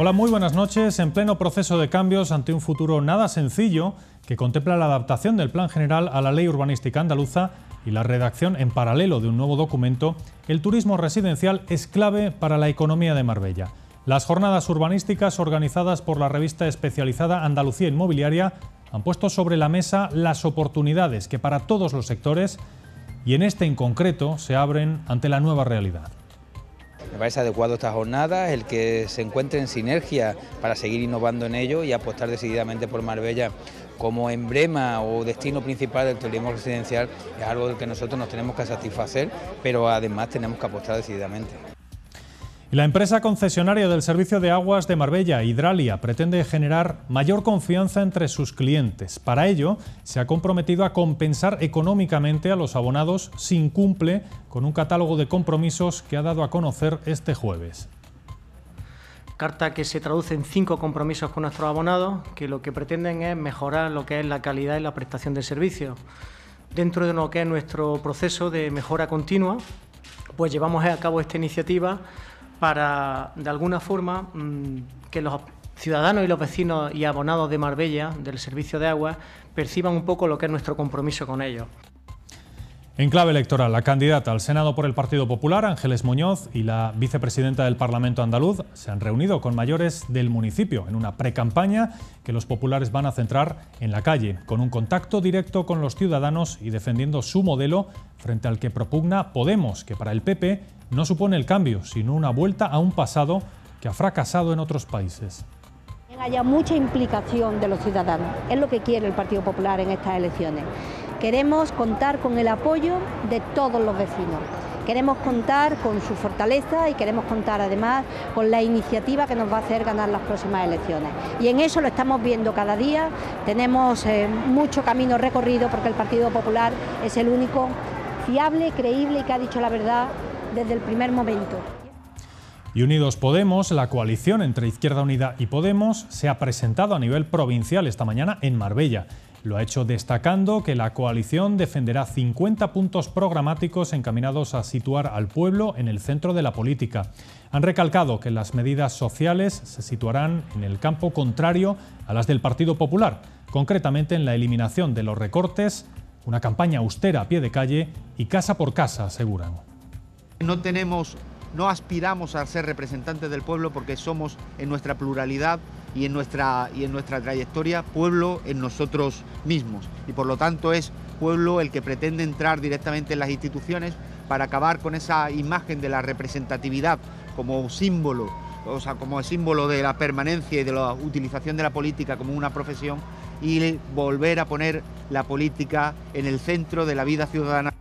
Hola, muy buenas noches. En pleno proceso de cambios ante un futuro nada sencillo que contempla la adaptación del Plan General a la Ley Urbanística Andaluza y la redacción en paralelo de un nuevo documento, el turismo residencial es clave para la economía de Marbella. Las jornadas urbanísticas organizadas por la revista especializada Andalucía Inmobiliaria han puesto sobre la mesa las oportunidades que para todos los sectores y en este en concreto se abren ante la nueva realidad. Me parece adecuado esta jornada, el que se encuentre en sinergia para seguir innovando en ello y apostar decididamente por Marbella como emblema o destino principal del turismo residencial es algo del que nosotros nos tenemos que satisfacer, pero además tenemos que apostar decididamente. La empresa concesionaria del Servicio de Aguas de Marbella, Hidralia, pretende generar mayor confianza entre sus clientes. Para ello, se ha comprometido a compensar económicamente a los abonados sin cumple con un catálogo de compromisos que ha dado a conocer este jueves. Carta que se traduce en cinco compromisos con nuestros abonados, que lo que pretenden es mejorar lo que es la calidad y la prestación del servicio. Dentro de lo que es nuestro proceso de mejora continua, pues llevamos a cabo esta iniciativa para, de alguna forma, mm, que los ciudadanos y los vecinos y abonados de Marbella, del servicio de agua, perciban un poco lo que es nuestro compromiso con ellos. En clave electoral, la candidata al Senado por el Partido Popular, Ángeles Muñoz, y la vicepresidenta del Parlamento andaluz se han reunido con mayores del municipio en una precampaña que los populares van a centrar en la calle, con un contacto directo con los ciudadanos y defendiendo su modelo frente al que propugna Podemos, que para el PP no supone el cambio, sino una vuelta a un pasado que ha fracasado en otros países haya mucha implicación de los ciudadanos. Es lo que quiere el Partido Popular en estas elecciones. Queremos contar con el apoyo de todos los vecinos. Queremos contar con su fortaleza y queremos contar además con la iniciativa que nos va a hacer ganar las próximas elecciones. Y en eso lo estamos viendo cada día. Tenemos eh, mucho camino recorrido porque el Partido Popular es el único fiable, creíble y que ha dicho la verdad desde el primer momento. Y Unidos Podemos, la coalición entre Izquierda Unida y Podemos, se ha presentado a nivel provincial esta mañana en Marbella. Lo ha hecho destacando que la coalición defenderá 50 puntos programáticos encaminados a situar al pueblo en el centro de la política. Han recalcado que las medidas sociales se situarán en el campo contrario a las del Partido Popular, concretamente en la eliminación de los recortes, una campaña austera a pie de calle y casa por casa, aseguran. No tenemos, no aspiramos a ser representantes del pueblo porque somos en nuestra pluralidad y en nuestra, y en nuestra trayectoria pueblo en nosotros mismos. Y por lo tanto es pueblo el que pretende entrar directamente en las instituciones para acabar con esa imagen de la representatividad como símbolo, o sea, como símbolo de la permanencia y de la utilización de la política como una profesión y volver a poner la política en el centro de la vida ciudadana.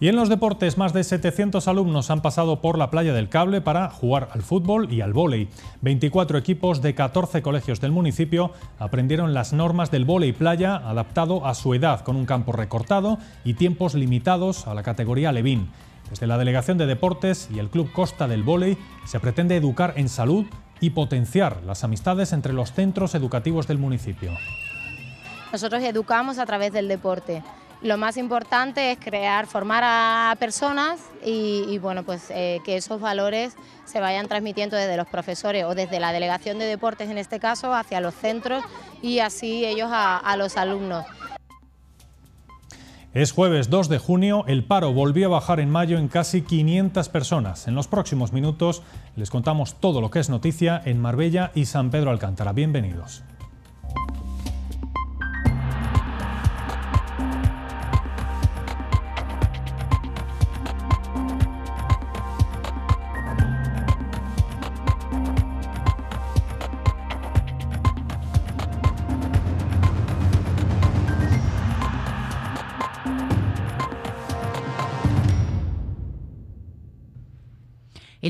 Y en los deportes, más de 700 alumnos han pasado por la playa del cable para jugar al fútbol y al vóley. 24 equipos de 14 colegios del municipio aprendieron las normas del vóley playa adaptado a su edad, con un campo recortado y tiempos limitados a la categoría Levín. Desde la Delegación de Deportes y el Club Costa del Vóley, se pretende educar en salud y potenciar las amistades entre los centros educativos del municipio. Nosotros educamos a través del deporte lo más importante es crear, formar a personas y, bueno, pues eh, que esos valores se vayan transmitiendo desde los profesores o desde la delegación de deportes en este caso hacia los centros y así ellos a, a los alumnos. Es jueves 2 de junio, el paro volvió a bajar en mayo en casi 500 personas. En los próximos minutos les contamos todo lo que es noticia en Marbella y San Pedro Alcántara. Bienvenidos.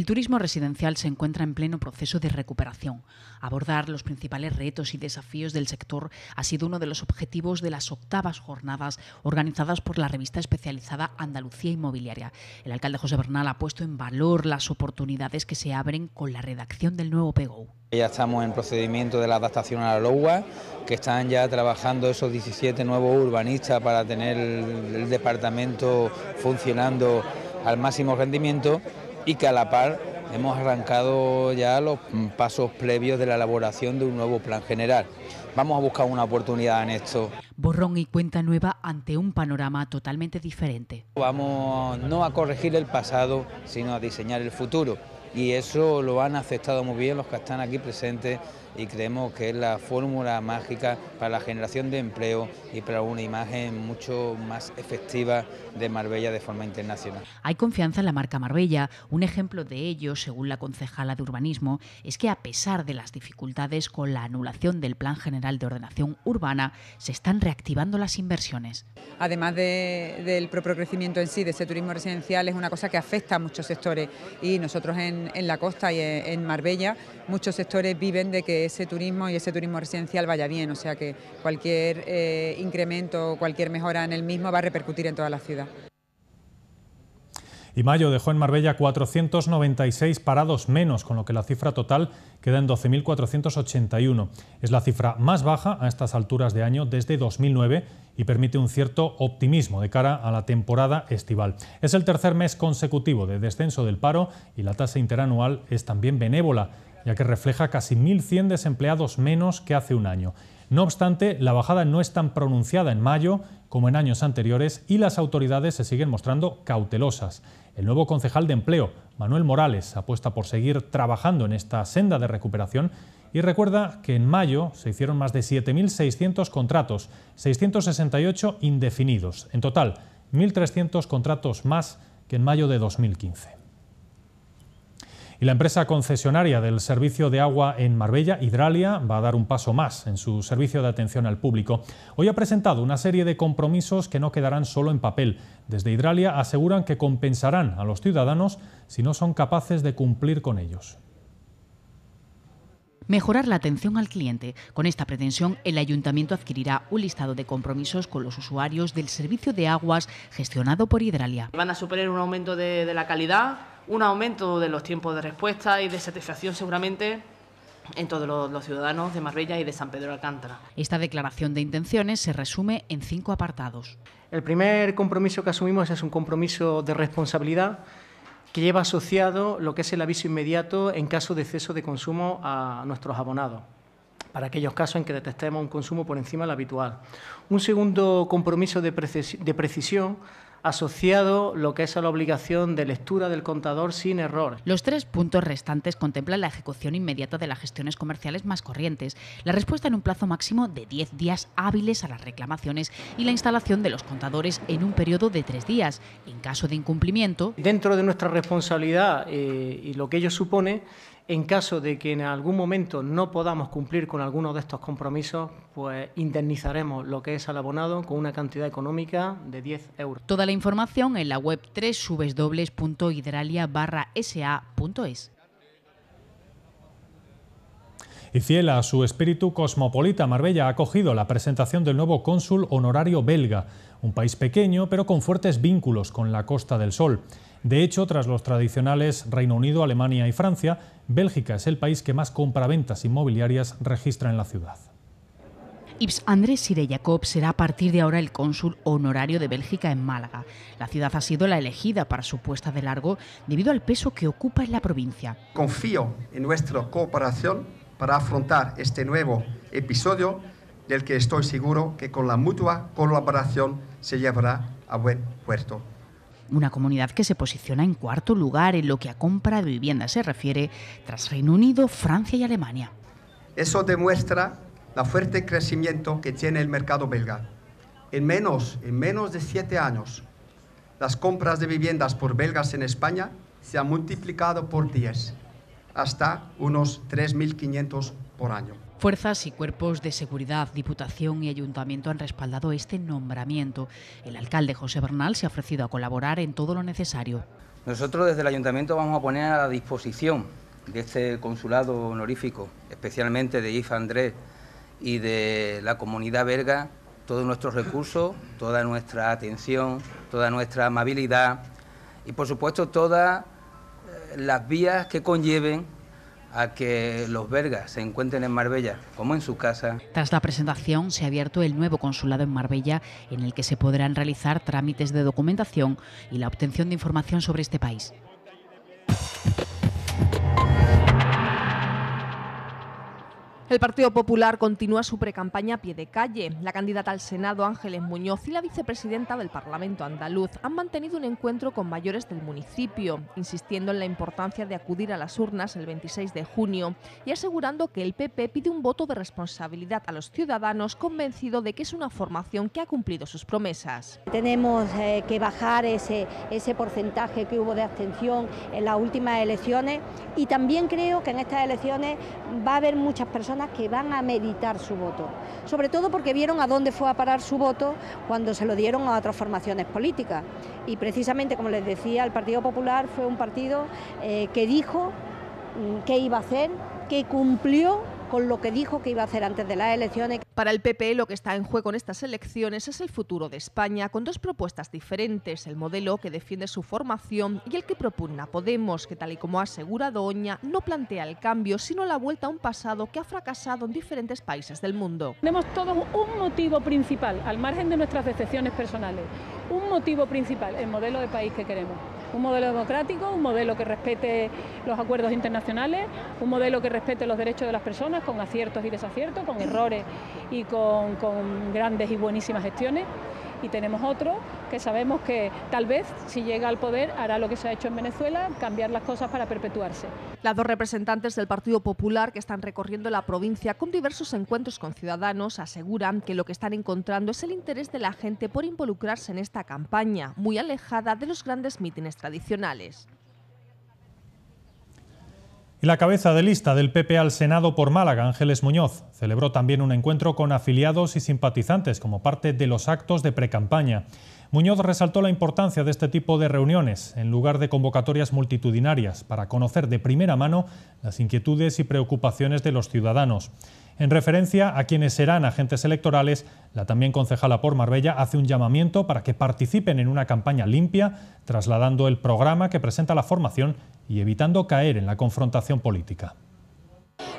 turismo residencial se encuentra en pleno proceso de recuperación. Abordar los principales retos y desafíos del sector ha sido uno de los objetivos de las octavas jornadas organizadas por la revista especializada Andalucía Inmobiliaria. El alcalde José Bernal ha puesto en valor las oportunidades que se abren con la redacción del nuevo PGO. Ya estamos en procedimiento de la adaptación a la LOWA, que están ya trabajando esos 17 nuevos urbanistas para tener el departamento funcionando al máximo rendimiento y que a la par hemos arrancado ya los pasos previos de la elaboración de un nuevo plan general. Vamos a buscar una oportunidad en esto. Borrón y cuenta nueva ante un panorama totalmente diferente. Vamos no a corregir el pasado, sino a diseñar el futuro. Y eso lo han aceptado muy bien los que están aquí presentes y creemos que es la fórmula mágica para la generación de empleo y para una imagen mucho más efectiva de Marbella de forma internacional. Hay confianza en la marca Marbella. Un ejemplo de ello, según la concejala de urbanismo, es que a pesar de las dificultades con la anulación del Plan General de Ordenación Urbana, se están reactivando las inversiones. Además del propio crecimiento en sí de ese turismo residencial, es una cosa que afecta a muchos sectores y nosotros en, la costa y en Marbella, muchos sectores viven de que ese turismo y ese turismo residencial vaya bien, o sea que cualquier eh, incremento o cualquier mejora en el mismo va a repercutir en toda la ciudad. Y mayo dejó en Marbella 496 parados menos, con lo que la cifra total queda en 12.481. Es la cifra más baja a estas alturas de año desde 2009 y permite un cierto optimismo de cara a la temporada estival. Es el tercer mes consecutivo de descenso del paro y la tasa interanual es también benévola ya que refleja casi 1.100 desempleados menos que hace un año. No obstante, la bajada no es tan pronunciada en mayo como en años anteriores y las autoridades se siguen mostrando cautelosas. El nuevo concejal de empleo, Manuel Morales, apuesta por seguir trabajando en esta senda de recuperación y recuerda que en mayo se hicieron más de 7.600 contratos, 668 indefinidos. En total, 1.300 contratos más que en mayo de 2015. Y la empresa concesionaria del servicio de agua en Marbella, Hidralia, va a dar un paso más en su servicio de atención al público. Hoy ha presentado una serie de compromisos que no quedarán solo en papel. Desde Hidralia aseguran que compensarán a los ciudadanos si no son capaces de cumplir con ellos mejorar la atención al cliente. Con esta pretensión, el ayuntamiento adquirirá un listado de compromisos con los usuarios del servicio de aguas gestionado por Hidralia. Van a superar un aumento de la calidad, un aumento de los tiempos de respuesta y de satisfacción seguramente en todos los, ciudadanos de Marbella y de San Pedro de Alcántara. Esta declaración de intenciones se resume en cinco apartados. El primer compromiso que asumimos es un compromiso de responsabilidad que lleva asociado lo que es el aviso inmediato en caso de exceso de consumo a nuestros abonados, para aquellos casos en que detectemos un consumo por encima del habitual. Un segundo compromiso de, de precisión asociado lo que es a la obligación de lectura del contador sin error. Los tres puntos restantes contemplan la ejecución inmediata de las gestiones comerciales más corrientes, la respuesta en un plazo máximo de 10 días hábiles a las reclamaciones y la instalación de los contadores en un periodo de tres días, en caso de incumplimiento. Dentro de nuestra responsabilidad eh, y lo que ello supone, en caso de que en algún momento no podamos cumplir con alguno de estos compromisos, pues indemnizaremos lo que es al abonado con una cantidad económica de 10 euros. Toda la información en la web www.hidralia-sa.es. Y fiel a su espíritu cosmopolita, Marbella ha acogido la presentación del nuevo cónsul honorario belga, un país pequeño pero con fuertes vínculos con la Costa del Sol. De hecho, tras los tradicionales Reino Unido, Alemania y Francia, Bélgica es el país que más compraventas inmobiliarias registra en la ciudad. Ips Andrés Sire Jacob será a partir de ahora el cónsul honorario de Bélgica en Málaga. La ciudad ha sido la elegida para su puesta de largo debido al peso que ocupa en la provincia. Confío en nuestra cooperación para afrontar este nuevo episodio del que estoy seguro que con la mutua colaboración se llevará a buen puerto una comunidad que se posiciona en cuarto lugar en lo que a compra de viviendas se refiere tras Reino Unido, Francia y Alemania. Eso demuestra la fuerte crecimiento que tiene el mercado belga. En menos, en menos de siete años, las compras de viviendas por belgas en España se han multiplicado por diez, hasta unos 3.500 por año. Fuerzas y cuerpos de seguridad, Diputación y Ayuntamiento han respaldado este nombramiento. El alcalde José Bernal se ha ofrecido a colaborar en todo lo necesario. Nosotros desde el Ayuntamiento vamos a poner a disposición de este consulado honorífico, especialmente de IFA Andrés y de la comunidad belga, todos nuestros recursos, toda nuestra atención, toda nuestra amabilidad y, por supuesto, todas eh, las vías que conlleven a que los belgas se encuentren en Marbella como en su casa. Tras la presentación se ha abierto el nuevo consulado en Marbella en el que se podrán realizar trámites de documentación y la obtención de información sobre este país. El Partido Popular continúa su precampaña a pie de calle. La candidata al Senado, Ángeles Muñoz, y la vicepresidenta del Parlamento andaluz han mantenido un encuentro con mayores del municipio, insistiendo en la importancia de acudir a las urnas el 26 de junio y asegurando que el PP pide un voto de responsabilidad a los ciudadanos, convencido de que es una formación que ha cumplido sus promesas. Tenemos eh, que bajar ese, ese porcentaje que hubo de abstención en las últimas elecciones y también creo que en estas elecciones va a haber muchas personas que van a meditar su voto, sobre todo porque vieron a dónde fue a parar su voto cuando se lo dieron a otras formaciones políticas. Y precisamente, como les decía, el Partido Popular fue un partido eh, que dijo mm, qué iba a hacer, que cumplió con lo que dijo que iba a hacer antes de las elecciones. Para el PP lo que está en juego en estas elecciones es el futuro de España, con dos propuestas diferentes, el modelo que defiende su formación y el que propugna Podemos, que tal y como ha asegurado Doña, no plantea el cambio, sino la vuelta a un pasado que ha fracasado en diferentes países del mundo. Tenemos todos un motivo principal, al margen de nuestras decepciones personales, un motivo principal, el modelo de país que queremos un modelo democrático, un modelo que respete los acuerdos internacionales, un modelo que respete los derechos de las personas con aciertos y desaciertos, con errores y con, grandes y buenísimas gestiones y tenemos otro que sabemos que tal vez si llega al poder hará lo que se ha hecho en Venezuela, cambiar las cosas para perpetuarse. Las dos representantes del Partido Popular que están recorriendo la provincia con diversos encuentros con ciudadanos aseguran que lo que están encontrando es el interés de la gente por involucrarse en esta campaña, muy alejada de los grandes mítines tradicionales. Y la cabeza de lista del PP al Senado por Málaga, Ángeles Muñoz, celebró también un encuentro con afiliados y simpatizantes como parte de los actos de precampaña. Muñoz resaltó la importancia de este tipo de reuniones en lugar de convocatorias multitudinarias para conocer de primera mano las inquietudes y preocupaciones de los ciudadanos. En referencia a quienes serán agentes electorales, la también concejala por Marbella hace un llamamiento para que participen en una campaña limpia, trasladando el programa que presenta la formación y evitando caer en la confrontación política.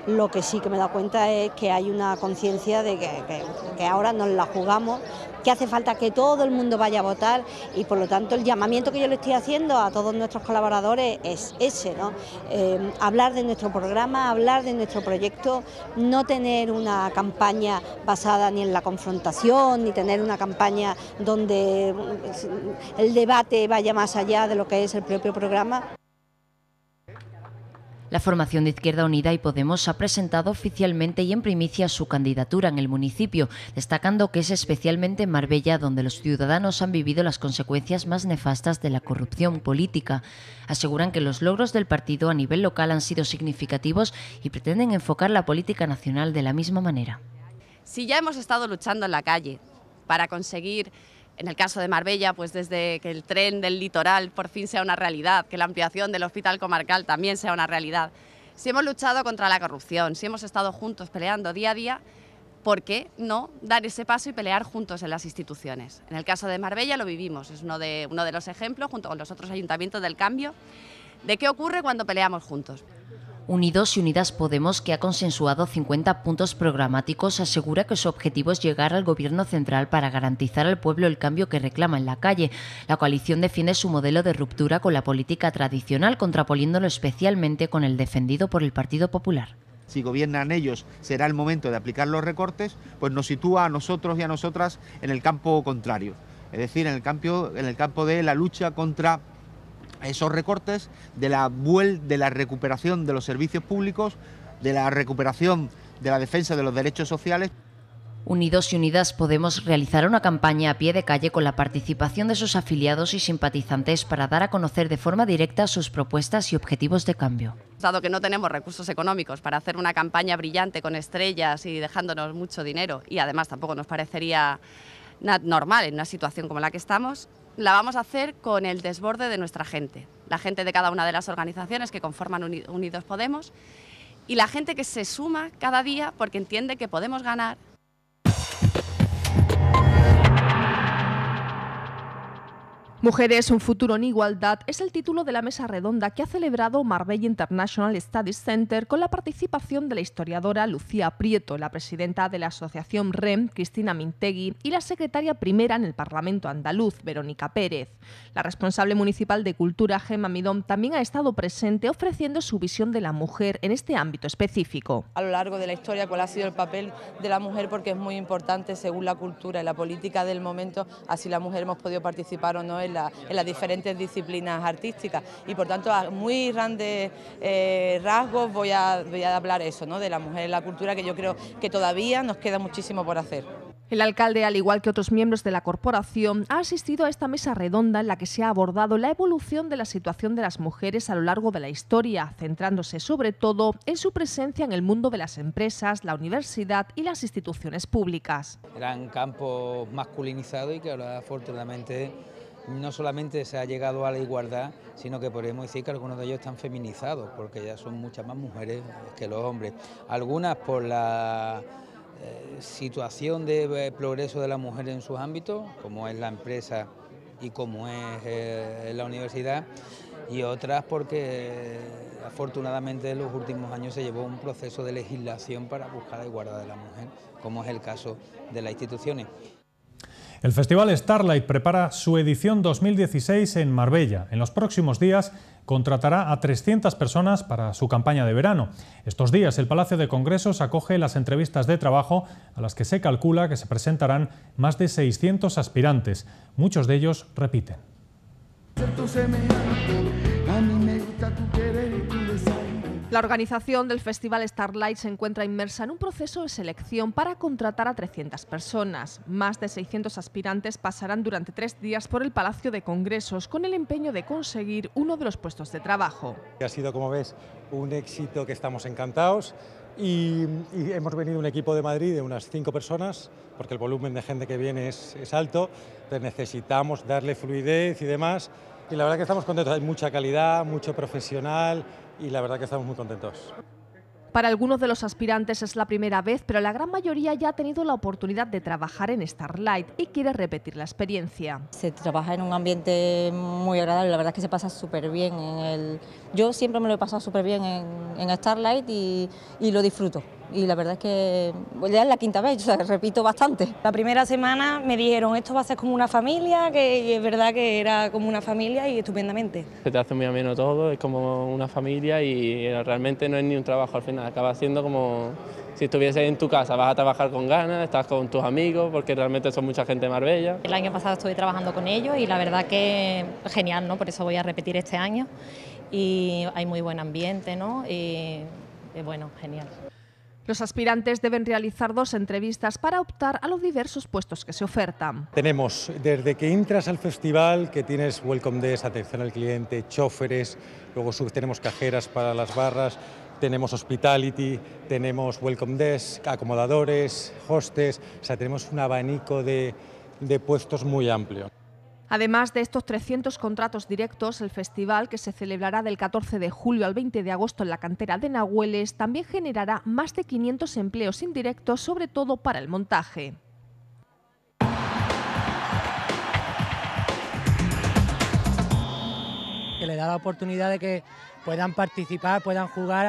Lo que sí que me da cuenta es que hay una conciencia de que, ahora nos la jugamos, que hace falta que todo el mundo vaya a votar y por lo tanto el llamamiento que yo le estoy haciendo a todos nuestros colaboradores es ese, ¿no? Eh, hablar de nuestro programa, hablar de nuestro proyecto, no tener una campaña basada ni en la confrontación, ni tener una campaña donde el debate vaya más allá de lo que es el propio programa. La formación de Izquierda Unida y Podemos ha presentado oficialmente y en primicia su candidatura en el municipio, destacando que es especialmente en Marbella donde los ciudadanos han vivido las consecuencias más nefastas de la corrupción política. Aseguran que los logros del partido a nivel local han sido significativos y pretenden enfocar la política nacional de la misma manera. Si ya hemos estado luchando en la calle para conseguir en el caso de Marbella, pues desde que el tren del litoral por fin sea una realidad, que la ampliación del hospital comarcal también sea una realidad. Si hemos luchado contra la corrupción, si hemos estado juntos peleando día a día, ¿por qué no dar ese paso y pelear juntos en las instituciones? En el caso de Marbella lo vivimos, es uno de, uno de los ejemplos, junto con los otros ayuntamientos del cambio, de qué ocurre cuando peleamos juntos. Unidos y Unidas Podemos, que ha consensuado 50 puntos programáticos, asegura que su objetivo es llegar al Gobierno central para garantizar al pueblo el cambio que reclama en la calle. La coalición defiende su modelo de ruptura con la política tradicional, contraponiéndolo especialmente con el defendido por el Partido Popular si gobiernan ellos será el momento de aplicar los recortes, pues nos sitúa a nosotros y a nosotras en el campo contrario, es decir, en el campo, en el campo de la lucha contra esos recortes, de la, vuel de la recuperación de los servicios públicos, de la recuperación de la defensa de los derechos sociales. Unidos y Unidas Podemos realizar una campaña a pie de calle con la participación de sus afiliados y simpatizantes para dar a conocer de forma directa sus propuestas y objetivos de cambio. Dado que no tenemos recursos económicos para hacer una campaña brillante con estrellas y dejándonos mucho dinero, y además tampoco nos parecería normal en una situación como la que estamos, la vamos a hacer con el desborde de nuestra gente, la gente de cada una de las organizaciones que conforman Unidos Podemos y la gente que se suma cada día porque entiende que podemos ganar Mujeres, un futuro en igualdad es el título de la mesa redonda que ha celebrado Marbella International Studies Center con la participación de la historiadora Lucía Prieto, la presidenta de la asociación REM, Cristina Mintegui, y la secretaria primera en el Parlamento andaluz, Verónica Pérez. La responsable municipal de Cultura, Gemma Midón, también ha estado presente ofreciendo su visión de la mujer en este ámbito específico. A lo largo de la historia, cuál ha sido el papel de la mujer, porque es muy importante según la cultura y la política del momento, así la mujer hemos podido participar o no en, las diferentes disciplinas artísticas. Y por tanto, a muy grandes eh, rasgos voy a, voy a hablar eso, ¿no? de la mujer en la cultura, que yo creo que todavía nos queda muchísimo por hacer. El alcalde, al igual que otros miembros de la corporación, ha asistido a esta mesa redonda en la que se ha abordado la evolución de la situación de las mujeres a lo largo de la historia, centrándose sobre todo en su presencia en el mundo de las empresas, la universidad y las instituciones públicas. Eran campos masculinizados y que ahora afortunadamente no solamente se ha llegado a la igualdad, sino que podemos decir que algunos de ellos están feminizados, porque ya son muchas más mujeres que los hombres. Algunas por la eh, situación de eh, progreso de la mujer en sus ámbitos, como es la empresa y como es eh, la universidad, y otras porque afortunadamente en los últimos años se llevó un proceso de legislación para buscar la igualdad de la mujer, como es el caso de las instituciones. El Festival Starlight prepara su edición 2016 en Marbella. En los próximos días contratará a 300 personas para su campaña de verano. Estos días el Palacio de Congresos acoge las entrevistas de trabajo a las que se calcula que se presentarán más de 600 aspirantes. Muchos de ellos repiten. La organización del Festival Starlight se encuentra inmersa en un proceso de selección para contratar a 300 personas. Más de 600 aspirantes pasarán durante tres días por el Palacio de Congresos con el empeño de conseguir uno de los puestos de trabajo. Ha sido, como ves, un éxito que estamos encantados. Y, hemos venido un equipo de Madrid de unas cinco personas, porque el volumen de gente que viene es, alto, necesitamos darle fluidez y demás. Y la verdad que estamos contentos, hay mucha calidad, mucho profesional, y la verdad que estamos muy contentos. Para algunos de los aspirantes es la primera vez, pero la gran mayoría ya ha tenido la oportunidad de trabajar en Starlight y quiere repetir la experiencia. Se trabaja en un ambiente muy agradable, la verdad que se pasa súper bien. En el... Yo siempre me lo he pasado súper bien en, Starlight y lo disfruto y la verdad es que ya es la quinta vez, o sea, repito bastante. La primera semana me dijeron, esto va a ser como una familia, que es verdad que era como una familia y estupendamente. Se te hace muy ameno todo, es como una familia y eh, realmente no es ni un trabajo al final, acaba siendo como si estuviese en tu casa, vas a trabajar con ganas, estás con tus amigos, porque realmente son mucha gente más bella". El año pasado estuve trabajando con ellos y la verdad que genial, ¿no? Por eso voy a repetir este año y hay muy buen ambiente, ¿no? Y, y bueno, genial. Los aspirantes deben realizar dos entrevistas para optar a los diversos puestos que se ofertan. Tenemos desde que entras al festival, que tienes Welcome Desk, atención al cliente, choferes, luego tenemos cajeras para las barras, tenemos hospitality, tenemos welcome desk, acomodadores, hostes, o sea, tenemos un abanico de, de puestos muy amplio. Además de estos 300 contratos directos, el festival, que se celebrará del 14 de julio al 20 de agosto en la cantera de Nahueles, también generará más de 500 empleos indirectos, sobre todo para el montaje. que le da la oportunidad de que puedan participar, puedan jugar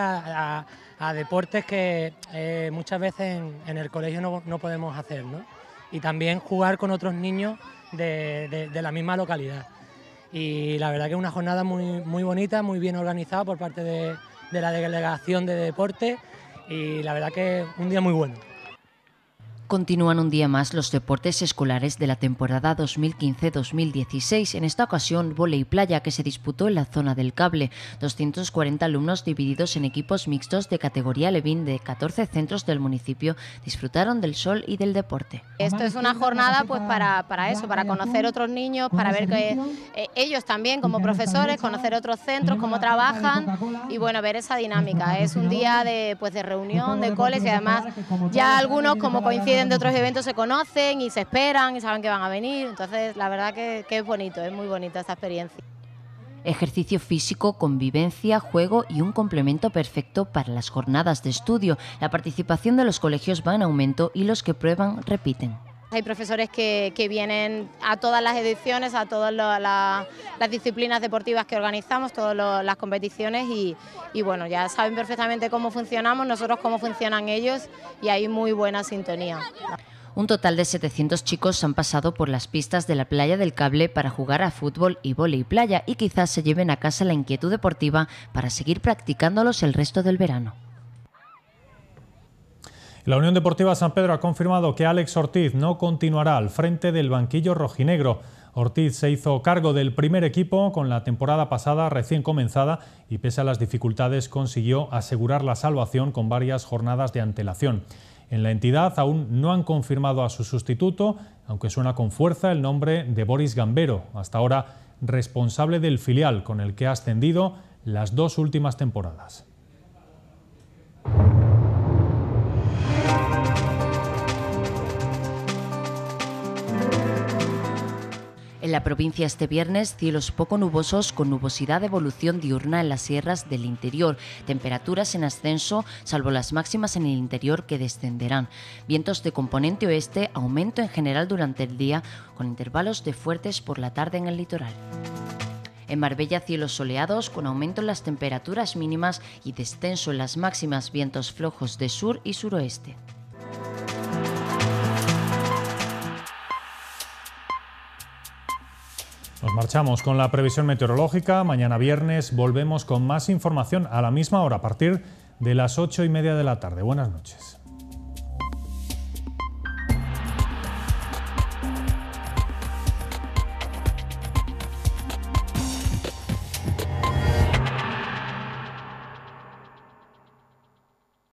a, deportes que eh, muchas veces en, el colegio no, no podemos hacer. ¿no? Y también jugar con otros niños de, la misma localidad. Y la verdad que es una jornada muy, muy bonita, muy bien organizada por parte de, la delegación de deporte y la verdad que un día muy bueno. Continúan un día más los deportes escolares de la temporada 2015-2016, en esta ocasión volei playa que se disputó en la zona del cable. 240 alumnos divididos en equipos mixtos de categoría Levin de 14 centros del municipio disfrutaron del sol y del deporte. Esto es una jornada pues para, eso, para conocer otros niños, para ver que eh, ellos también como profesores, conocer otros centros, cómo trabajan y bueno, ver esa dinámica. Es un día de, pues, de reunión, de coles y además ya algunos como coinciden de otros eventos se conocen y se esperan y saben que van a venir. Entonces, la verdad que, que es bonito, es muy bonita esta experiencia. Ejercicio físico, convivencia, juego y un complemento perfecto para las jornadas de estudio. La participación de los colegios va en aumento y los que prueban repiten. Hay profesores que, vienen a todas las ediciones, a todas las, disciplinas deportivas que organizamos, todas las competiciones y, bueno, ya saben perfectamente cómo funcionamos, nosotros cómo funcionan ellos y hay muy buena sintonía. Un total de 700 chicos han pasado por las pistas de la playa del cable para jugar a fútbol y y playa y quizás se lleven a casa la inquietud deportiva para seguir practicándolos el resto del verano. La Unión Deportiva San Pedro ha confirmado que Alex Ortiz no continuará al frente del banquillo rojinegro. Ortiz se hizo cargo del primer equipo con la temporada pasada recién comenzada y pese a las dificultades consiguió asegurar la salvación con varias jornadas de antelación. En la entidad aún no han confirmado a su sustituto, aunque suena con fuerza el nombre de Boris Gambero, hasta ahora responsable del filial con el que ha ascendido las dos últimas temporadas. En la provincia este viernes, cielos poco nubosos con nubosidad de evolución diurna en las sierras del interior, temperaturas en ascenso, salvo las máximas en el interior que descenderán. Vientos de componente oeste, aumento en general durante el día, con intervalos de fuertes por la tarde en el litoral. En Marbella cielos soleados con aumento en las temperaturas mínimas y descenso en las máximas vientos flojos de sur y suroeste. marchamos con la previsión meteorológica. Mañana viernes volvemos con más información a la misma hora, a partir de las ocho y media de la tarde. Buenas noches.